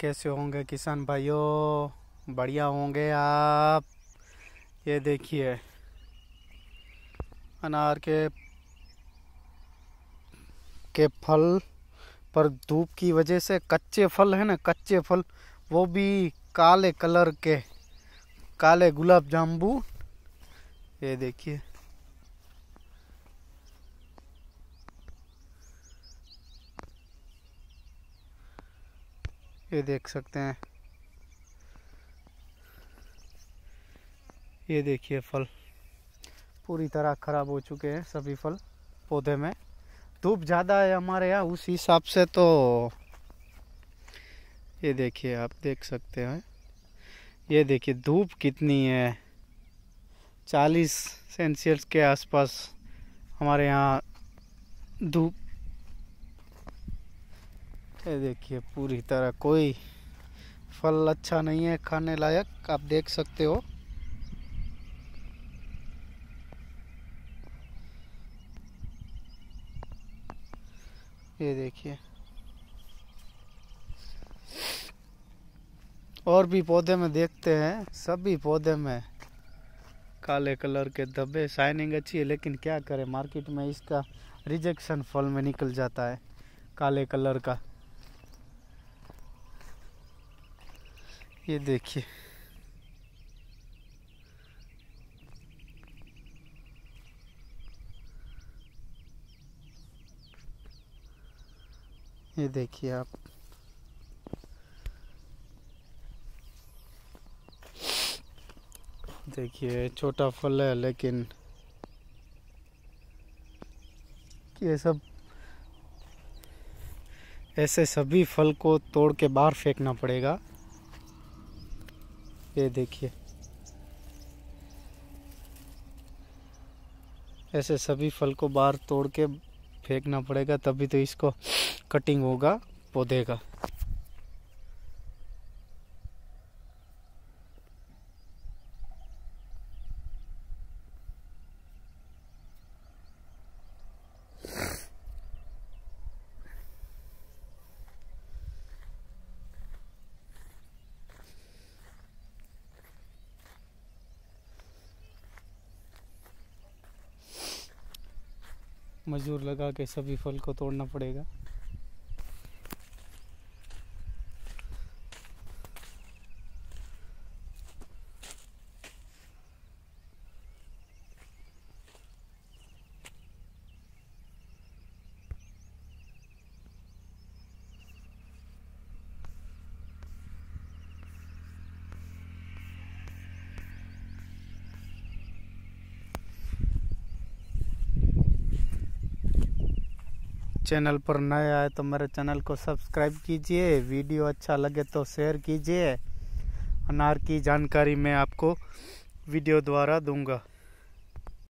कैसे होंगे किसान भाइयों बढ़िया होंगे आप ये देखिए अनार के के फल पर धूप की वजह से कच्चे फल है ना कच्चे फल वो भी काले कलर के काले गुलाब जामुन ये देखिए ये देख सकते हैं ये देखिए फल पूरी तरह खराब हो चुके हैं सभी फल पौधे में धूप ज़्यादा है हमारे यहाँ उस हिसाब से तो ये देखिए आप देख सकते हैं ये देखिए धूप कितनी है चालीस सेंसियस के आसपास हमारे यहाँ धूप ये देखिए पूरी तरह कोई फल अच्छा नहीं है खाने लायक आप देख सकते हो ये देखिए और भी पौधे में देखते हैं सभी पौधे में काले कलर के धब्बे शाइनिंग अच्छी है लेकिन क्या करें मार्केट में इसका रिजेक्शन फल में निकल जाता है काले कलर का ये देखिए ये देखिए आप देखिए छोटा फल है लेकिन ये सब ऐसे सभी फल को तोड़ के बाहर फेंकना पड़ेगा ये देखिए ऐसे सभी फल को बाहर तोड़ के फेंकना पड़ेगा तभी तो इसको कटिंग होगा पौधे का मजदूर लगा के सभी फल को तोड़ना पड़ेगा चैनल पर नए आए तो मेरे चैनल को सब्सक्राइब कीजिए वीडियो अच्छा लगे तो शेयर कीजिए अनार की जानकारी मैं आपको वीडियो द्वारा दूंगा